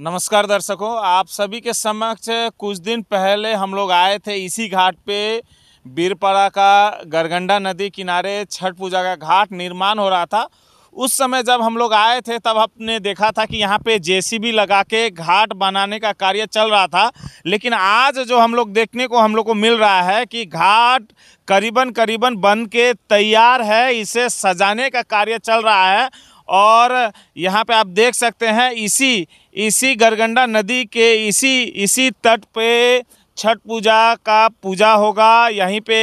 नमस्कार दर्शकों आप सभी के समक्ष कुछ दिन पहले हम लोग आए थे इसी घाट पे बीरपड़ा का गरगंडा नदी किनारे छठ पूजा का घाट निर्माण हो रहा था उस समय जब हम लोग आए थे तब आपने देखा था कि यहाँ पे जेसीबी लगा के घाट बनाने का कार्य चल रहा था लेकिन आज जो हम लोग देखने को हम लोग को मिल रहा है कि घाट करीबन करीबन बन के तैयार है इसे सजाने का कार्य चल रहा है और यहाँ पे आप देख सकते हैं इसी इसी गरगंडा नदी के इसी इसी तट पे छठ पूजा का पूजा होगा यहीं पे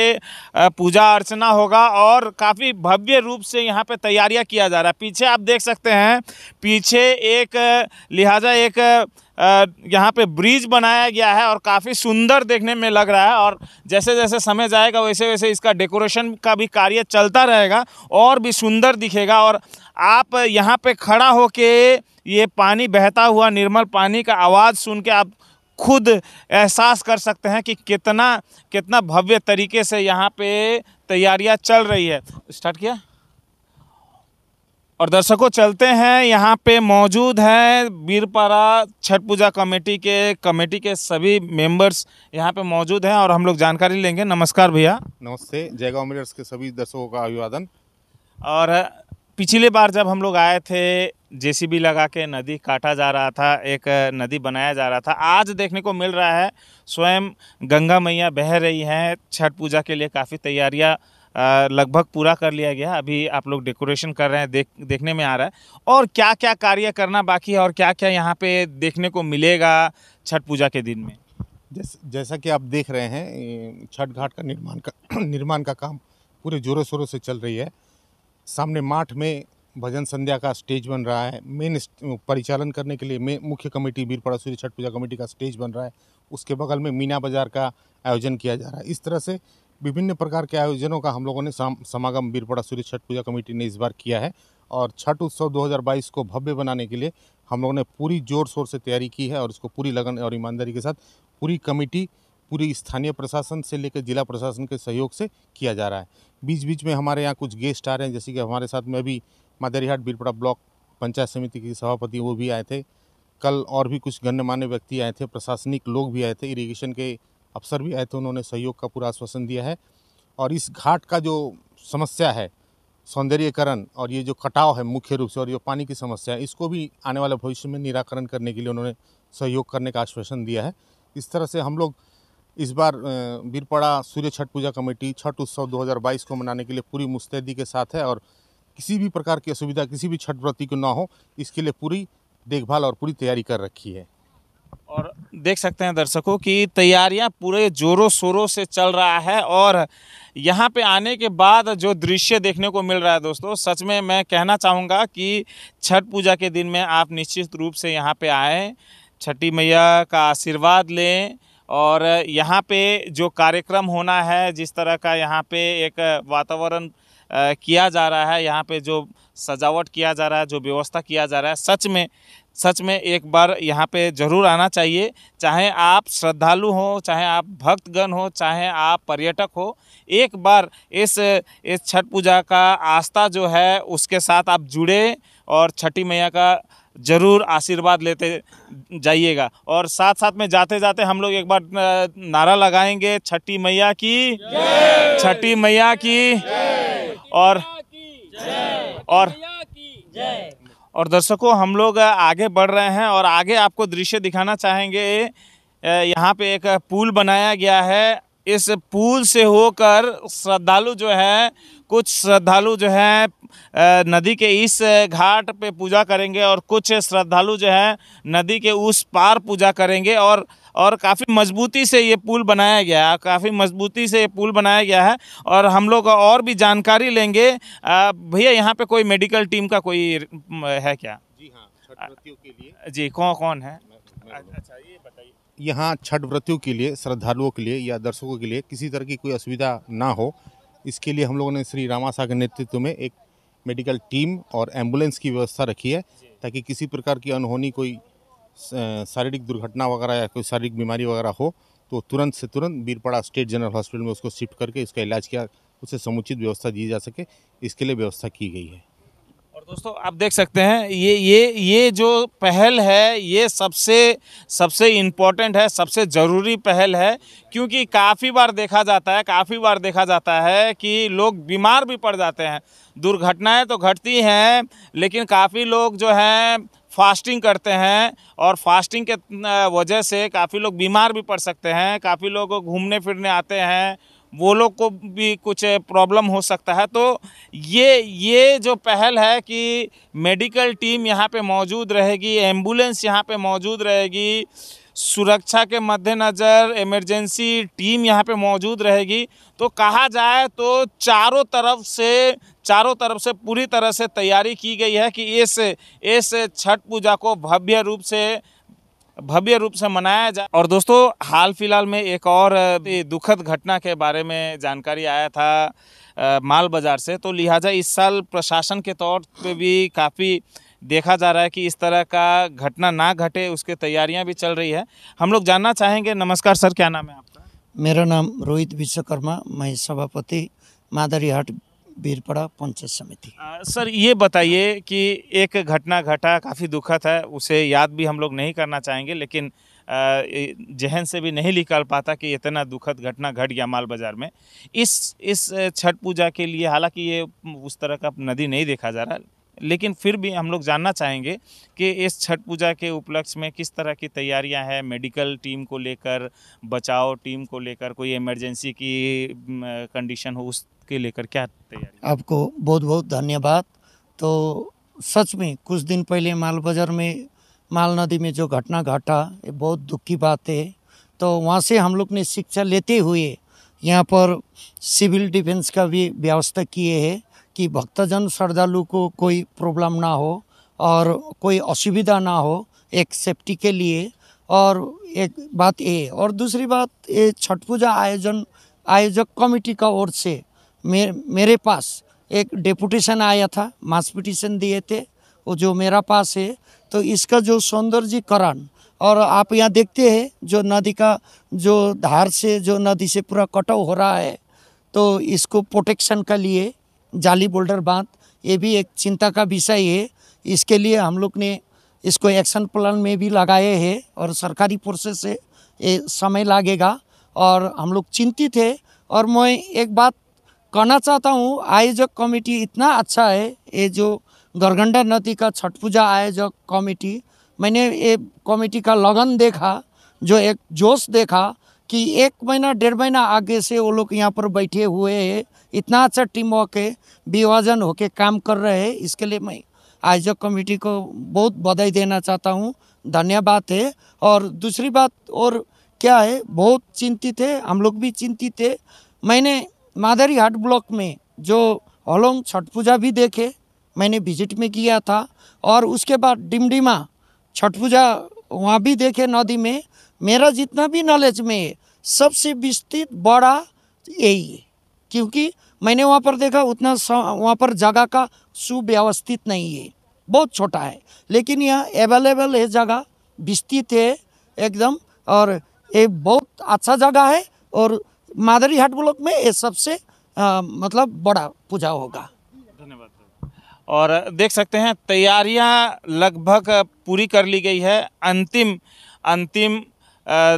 पूजा अर्चना होगा और काफ़ी भव्य रूप से यहाँ पे तैयारियाँ किया जा रहा है पीछे आप देख सकते हैं पीछे एक लिहाजा एक यहाँ पे ब्रिज बनाया गया है और काफ़ी सुंदर देखने में लग रहा है और जैसे जैसे समय जाएगा वैसे वैसे इसका डेकोरेशन का भी कार्य चलता रहेगा और भी सुंदर दिखेगा और आप यहाँ पे खड़ा हो के ये पानी बहता हुआ निर्मल पानी का आवाज़ सुन के आप खुद एहसास कर सकते हैं कि कितना कितना भव्य तरीके से यहाँ पे तैयारियाँ चल रही है स्टार्ट किया और दर्शकों चलते हैं यहाँ पे मौजूद हैं बीरपारा छठ पूजा कमेटी के कमेटी के सभी मेंबर्स यहाँ पे मौजूद हैं और हम लोग जानकारी लेंगे नमस्कार भैया नमस्ते जय गाँव मिलर्स के सभी दर्शकों का अभिवादन और पिछले बार जब हम लोग आए थे जेसीबी लगा के नदी काटा जा रहा था एक नदी बनाया जा रहा था आज देखने को मिल रहा है स्वयं गंगा मैया बह रही हैं छठ पूजा के लिए काफ़ी तैयारियाँ लगभग पूरा कर लिया गया अभी आप लोग डेकोरेशन कर रहे हैं देख देखने में आ रहा है और क्या क्या कार्य करना बाकी है और क्या क्या यहाँ पे देखने को मिलेगा छठ पूजा के दिन में जैस, जैसा कि आप देख रहे हैं छठ घाट का निर्माण का निर्माण का काम पूरे जोरों शोरों से चल रही है सामने माठ में भजन संध्या का स्टेज बन रहा है मेन परिचालन करने के लिए मेन मुख्य कमेटी बीरपड़ा सूर्य छठ पूजा कमेटी का स्टेज बन रहा है उसके बगल में मीना बाजार का आयोजन किया जा रहा है इस तरह से विभिन्न प्रकार के आयोजनों का हम लोगों ने समागम बीरपड़ा सूर्य छठ पूजा कमेटी ने इस बार किया है और छठ उत्सव 2022 को भव्य बनाने के लिए हम लोगों ने पूरी जोर शोर से तैयारी की है और इसको पूरी लगन और ईमानदारी के साथ पूरी कमेटी पूरी स्थानीय प्रशासन से लेकर जिला प्रशासन के सहयोग से किया जा रहा है बीच बीच में हमारे यहाँ कुछ गेस्ट आ रहे हैं जैसे कि हमारे साथ में अभी मादरीहाट बीरपड़ा ब्लॉक पंचायत समिति के सभापति वो भी आए थे कल और भी कुछ गणमान्य व्यक्ति आए थे प्रशासनिक लोग भी आए थे इरिगेशन के अफसर भी आए थे उन्होंने सहयोग का पूरा आश्वासन दिया है और इस घाट का जो समस्या है सौंदर्यकरण और ये जो कटाव है मुख्य रूप से और ये पानी की समस्या है इसको भी आने वाले भविष्य में निराकरण करने के लिए उन्होंने सहयोग करने का आश्वासन दिया है इस तरह से हम लोग इस बार बीरपड़ा सूर्य छठ पूजा कमेटी छठ उत्सव 2022 को मनाने के लिए पूरी मुस्तैदी के साथ है और किसी भी प्रकार की असुविधा किसी भी छठ व्रती को ना हो इसके लिए पूरी देखभाल और पूरी तैयारी कर रखी है और देख सकते हैं दर्शकों की तैयारियां पूरे जोरों शोरों से चल रहा है और यहाँ पे आने के बाद जो दृश्य देखने को मिल रहा है दोस्तों सच में मैं कहना चाहूँगा कि छठ पूजा के दिन में आप निश्चित रूप से यहाँ पे आए छठी मैया का आशीर्वाद लें और यहाँ पे जो कार्यक्रम होना है जिस तरह का यहाँ पे एक वातावरण किया जा रहा है यहाँ पे जो सजावट किया जा रहा है जो व्यवस्था किया जा रहा है सच में सच में एक बार यहाँ पे ज़रूर आना चाहिए चाहे आप श्रद्धालु हो चाहे आप भक्तगण हो चाहे आप पर्यटक हो एक बार इस इस छठ पूजा का आस्था जो है उसके साथ आप जुड़े और छठी मैया का ज़रूर आशीर्वाद लेते जाइएगा और साथ साथ में जाते जाते हम लोग एक बार नारा लगाएंगे छठी मैया की छठी मैया की और और और दर्शकों हम लोग आगे बढ़ रहे हैं और आगे आपको दृश्य दिखाना चाहेंगे यहाँ पे एक पुल बनाया गया है इस पुल से होकर श्रद्धालु जो है कुछ श्रद्धालु जो है नदी के इस घाट पे पूजा करेंगे और कुछ श्रद्धालु जो है नदी के उस पार पूजा करेंगे और और काफ़ी मजबूती से ये पुल बनाया गया है काफ़ी मजबूती से ये पुल बनाया गया है और हम लोग और भी जानकारी लेंगे भैया यहाँ पे कोई मेडिकल टीम का कोई है क्या जी हाँ के लिए जी कौन कौन है अच्छा ये बताइए यहाँ छठ व्रतियों के लिए श्रद्धालुओं के लिए या दर्शकों के लिए किसी तरह की कोई असुविधा ना हो इसके लिए हम लोगों ने श्री रामा के नेतृत्व में एक मेडिकल टीम और एम्बुलेंस की व्यवस्था रखी है ताकि किसी प्रकार की अनहोनी कोई शारीरिक दुर्घटना वगैरह या कोई शारीरिक बीमारी वगैरह हो तो तुरंत से तुरंत बीरपाड़ा स्टेट जनरल हॉस्पिटल में उसको शिफ्ट करके उसका इलाज किया उसे समुचित व्यवस्था दी जा सके इसके लिए व्यवस्था की गई है दोस्तों आप देख सकते हैं ये ये ये जो पहल है ये सबसे सबसे इम्पोर्टेंट है सबसे ज़रूरी पहल है क्योंकि काफ़ी बार देखा जाता है काफ़ी बार देखा जाता है कि लोग बीमार भी पड़ जाते हैं दुर्घटनाएं तो घटती हैं लेकिन काफ़ी लोग जो हैं फास्टिंग करते हैं और फास्टिंग के वजह से काफ़ी लोग बीमार भी पड़ सकते हैं काफ़ी लोग घूमने फिरने आते हैं वो लोग को भी कुछ प्रॉब्लम हो सकता है तो ये ये जो पहल है कि मेडिकल टीम यहाँ पे मौजूद रहेगी एम्बुलेंस यहाँ पे मौजूद रहेगी सुरक्षा के मद्देनज़र इमरजेंसी टीम यहाँ पे मौजूद रहेगी तो कहा जाए तो चारों तरफ से चारों तरफ से पूरी तरह से तैयारी की गई है कि इस इस छठ पूजा को भव्य रूप से भव्य रूप से मनाया जाए और दोस्तों हाल फिलहाल में एक और दुखद घटना के बारे में जानकारी आया था माल बाज़ार से तो लिहाजा इस साल प्रशासन के तौर पे भी काफ़ी देखा जा रहा है कि इस तरह का घटना ना घटे उसके तैयारियां भी चल रही है हम लोग जानना चाहेंगे नमस्कार सर क्या नाम है आपका मेरा नाम रोहित विश्वकर्मा मैं सभापति मादरी हाट बीरपड़ा पंचायत समिति सर ये बताइए कि एक घटना घटा काफ़ी दुखद है उसे याद भी हम लोग नहीं करना चाहेंगे लेकिन जहन से भी नहीं निकाल पाता कि इतना दुखद घटना घट गया माल बाजार में इस इस छठ पूजा के लिए हालांकि ये उस तरह का नदी नहीं देखा जा रहा लेकिन फिर भी हम लोग जानना चाहेंगे कि इस छठ पूजा के उपलक्ष्य में किस तरह की तैयारियां हैं मेडिकल टीम को लेकर बचाव टीम को लेकर कोई इमरजेंसी की कंडीशन हो उसके लेकर क्या तैयारी आपको बहुत बहुत धन्यवाद तो सच में कुछ दिन पहले माल बाज़ार में माल नदी में जो घटना घटा ये बहुत दुख की बात है तो वहाँ से हम लोग ने शिक्षा लेते हुए यहाँ पर सिविल डिफेंस का भी व्यवस्था किए है कि भक्तजन श्रद्धालु को कोई प्रॉब्लम ना हो और कोई असुविधा ना हो एक सेफ्टी के लिए और एक बात ये और दूसरी बात ये छठ पूजा आयोजन आयोजक कमेटी का ओर से मे, मेरे पास एक डेपुटेशन आया था मास पिटिशन दिए थे वो जो मेरा पास है तो इसका जो सौंदर्यीकरण और आप यहाँ देखते हैं जो नदी का जो धार से जो नदी से पूरा कटाव हो रहा है तो इसको प्रोटेक्शन का लिए जाली बोल्डर बांध ये भी एक चिंता का विषय है इसके लिए हम लोग ने इसको एक्शन प्लान में भी लगाए हैं और सरकारी प्रोसेस से ये समय लगेगा और हम लोग चिंतित है और मैं एक बात कहना चाहता हूँ आयोजक कमेटी इतना अच्छा है ये जो गरगंडा नदी का छठ पूजा आयोजक कमेटी मैंने ये कमेटी का लगन देखा जो एक जोश देखा कि एक महीना डेढ़ महीना आगे से वो लोग यहाँ पर बैठे हुए है इतना अच्छा टीम वर्क है विभाजन होके काम कर रहे हैं इसके लिए मैं आयोजक कमेटी को बहुत बधाई देना चाहता हूँ धन्यवाद है और दूसरी बात और क्या है बहुत चिंतित है हम लोग भी चिंतित है मैंने मादरी हाट ब्लॉक में जो होलोंग छठ पूजा भी देखे मैंने विजिट में किया था और उसके बाद डिमडिमा छठ पूजा वहाँ भी देखे नदी में मेरा जितना भी नॉलेज में सबसे विस्तृत बड़ा यही है क्योंकि मैंने वहाँ पर देखा उतना वहाँ पर जगह का सुव्यवस्थित नहीं है बहुत छोटा है लेकिन यहाँ अवेलेबल है जगह विस्तृत है एकदम और ये बहुत अच्छा जगह है और मादरी हाट ब्लॉक में ये सबसे मतलब बड़ा पूजा होगा धन्यवाद और देख सकते हैं तैयारियां लगभग पूरी कर ली गई है अंतिम अंतिम आ,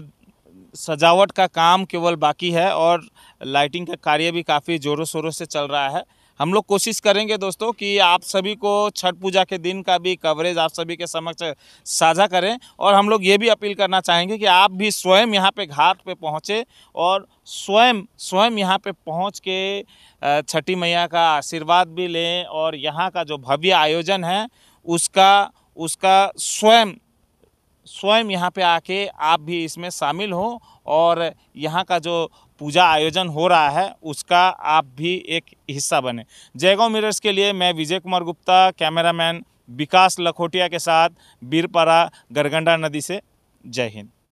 सजावट का काम केवल बाकी है और लाइटिंग का कार्य भी काफ़ी ज़ोरों शोरों से चल रहा है हम लोग कोशिश करेंगे दोस्तों कि आप सभी को छठ पूजा के दिन का भी कवरेज आप सभी के समक्ष साझा करें और हम लोग ये भी अपील करना चाहेंगे कि आप भी स्वयं यहाँ पे घाट पे पहुँचे और स्वयं स्वयं यहाँ पे पहुँच के छठी मैया का आशीर्वाद भी लें और यहाँ का जो भव्य आयोजन है उसका उसका स्वयं स्वयं यहाँ पे आके आप भी इसमें शामिल हो और यहाँ का जो पूजा आयोजन हो रहा है उसका आप भी एक हिस्सा बने जयगांव मिरर्स के लिए मैं विजय कुमार गुप्ता कैमरामैन विकास लखोटिया के साथ बीरपारा गरगंडा नदी से जय हिंद